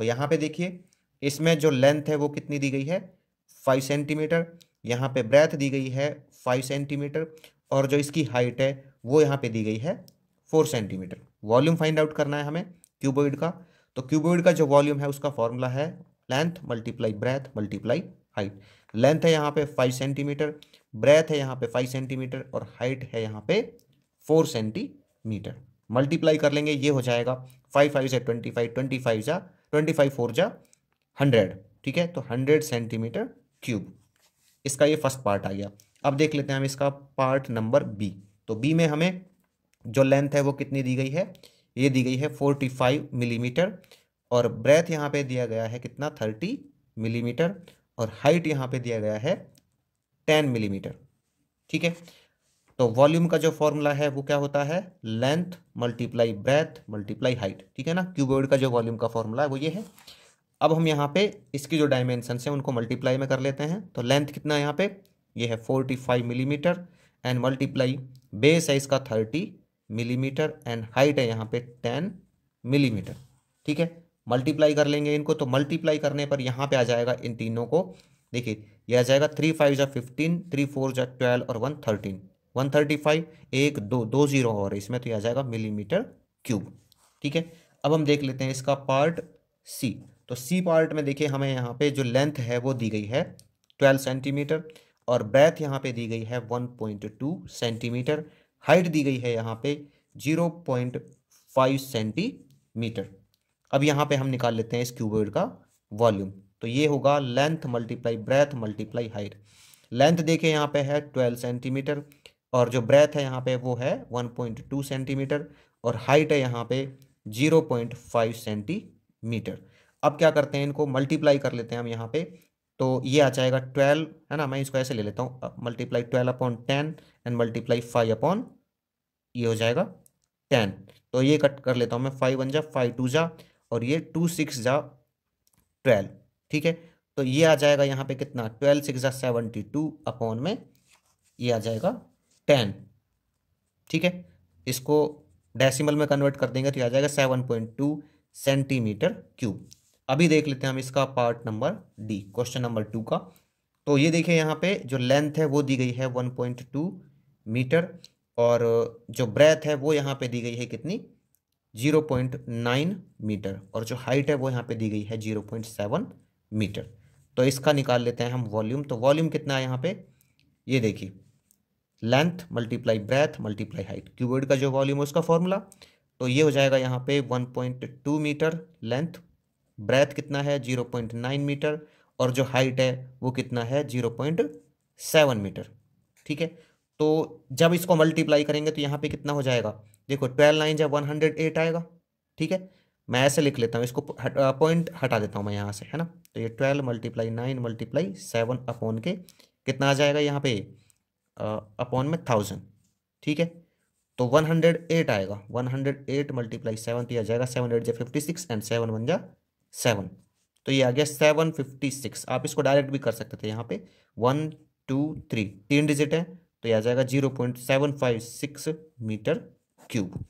तो यहाँ पे देखिए इसमें जो लेंथ है वो कितनी दी गई है फाइव सेंटीमीटर यहाँ पे ब्रेथ दी गई है फाइव सेंटीमीटर और जो इसकी हाइट है वो यहाँ पे दी गई है four centimetre volume find out करना है हमें क्यूबोइड का तो क्यूबोइड का जो वॉल्यूम है उसका फॉर्मूला है length multiply breadth multiply height length है यहाँ पे फाइव सेंटीमीटर ब्रेथ है यहाँ पे फाइव सेंटीमीटर और हाइट है यहाँ पे फोर सेंटीमीटर मल्टीप्लाई कर लेंगे ये हो जाएगा फाइव फाइव जै ट्वेंटी फाइव ट्वेंटी फाइव जा ट्वेंटी फाइव फोर जा हंड्रेड ठीक है तो हंड्रेड सेंटीमीटर क्यूब इसका ये फर्स्ट पार्ट आ गया अब देख लेते हैं हम इसका पार्ट नंबर बी तो बी में हमें जो लेंथ है वो कितनी दी गई है ये दी गई है फोर्टी फाइव मिलीमीटर और ब्रेथ यहाँ पे दिया गया है कितना थर्टी मिलीमीटर और हाइट यहाँ पे दिया गया है टेन मिलीमीटर ठीक है तो वॉल्यूम का जो फॉर्मूला है वो क्या होता है length multiply breadth multiply height ठीक है ना क्यूबोर्ड का जो वॉल्यूम का फॉर्मूला है वो ये है अब हम यहाँ पे इसकी जो डायमेंशन है उनको मल्टीप्लाई में कर लेते हैं तो लेंथ कितना है यहाँ पे ये है forty five millimetre and multiply base है इसका थर्टी मिलीमीटर एंड हाइट है यहाँ पे टेन मिलीमीटर ठीक है मल्टीप्लाई कर लेंगे इनको तो मल्टीप्लाई करने पर यहाँ पे आ जाएगा इन तीनों को देखिए ये आ जाएगा थ्री फाइव जा फिफ्टीन थ्री फोर जा ट्वेल्व और one thirteen one thirty five एक दो दो जीरो और इसमें तो यह आ जाएगा मिलीमीटर क्यूब ठीक है अब हम देख लेते हैं इसका पार्ट सी तो सी पार्ट में देखिए हमें यहाँ पे जो लेंथ है वो दी गई है ट्वेल्व सेंटीमीटर और ब्रेथ यहाँ पे दी गई है one point two centimetre height दी गई है यहाँ पे जीरो पॉइंट फाइव सेंटीमीटर अब यहाँ पे हम निकाल लेते हैं इस क्यूबॉइड का वॉल्यूम तो ये होगा length multiply breadth multiply height length देखिए यहाँ पे है ट्वेल्व सेंटीमीटर और जो ब्रेथ है यहाँ पे वो है 1.2 सेंटीमीटर और हाइट है यहाँ पे 0.5 सेंटीमीटर अब क्या करते हैं इनको मल्टीप्लाई कर लेते हैं हम यहाँ पे तो ये आ जाएगा ट्वेल्व है ना मैं इसको ऐसे ले लेता हूँ multiply twelve upon ten and multiply five upon ये हो जाएगा टेन तो ये कट कर लेता हूँ मैं फाइव वन जा फाइव टू जा और ये टू सिक्स जा ट्वेल्व ठीक है तो ये आ जाएगा यहाँ पे कितना ट्वेल्व सिक्स जा सेवेंटी टू अपॉन में ये आ जाएगा टेन ठीक है इसको डेसिमल में कन्वर्ट कर देंगे तो आ जाएगा seven point two centimetre cube अभी देख लेते हैं हम इसका part number D question number two का तो ये देखिए यहाँ पे जो लेंथ है वो दी गई है वन पॉइंट टू मीटर और जो ब्रेथ है वो यहाँ पे दी गई है कितनी जीरो पॉइंट नाइन मीटर और जो हाइट है वो यहाँ पे दी गई है जीरो पॉइंट सेवन मीटर तो इसका निकाल लेते हैं हम वॉल्यूम तो वॉल्यूम कितना है यहाँ पे ये देखिए length multiply breadth multiply height cuboid का जो वॉल्यूम है उसका फॉर्मूला तो ये हो जाएगा यहाँ पे 1.2 मीटर लेंथ ब्रेथ कितना है 0.9 मीटर और जो हाइट है वो कितना है 0.7 मीटर ठीक है तो जब इसको मल्टीप्लाई करेंगे तो यहाँ पे कितना हो जाएगा देखो ट्वेल्व नाइन जब वन हंड्रेड एट आएगा ठीक है मैं ऐसे लिख लेता हूँ इसको पॉइंट हटा देता हूँ मैं यहाँ से है ना तो ये twelve multiply nine multiply seven upon के कितना आ जाएगा यहाँ पे अपॉन में थाउजेंड ठीक है तो वन हंड्रेड एट आएगा one hundred eight multiply seven तो यह आ जाएगा सेवन एट जे fifty six and seven one जा सेवन तो ये आ गया सेवन फिफ्टी सिक्स आप इसको डायरेक्ट भी कर सकते थे यहाँ पे वन टू थ्री तीन डिजिट है तो यह आ जाएगा zero point seven five six metre cube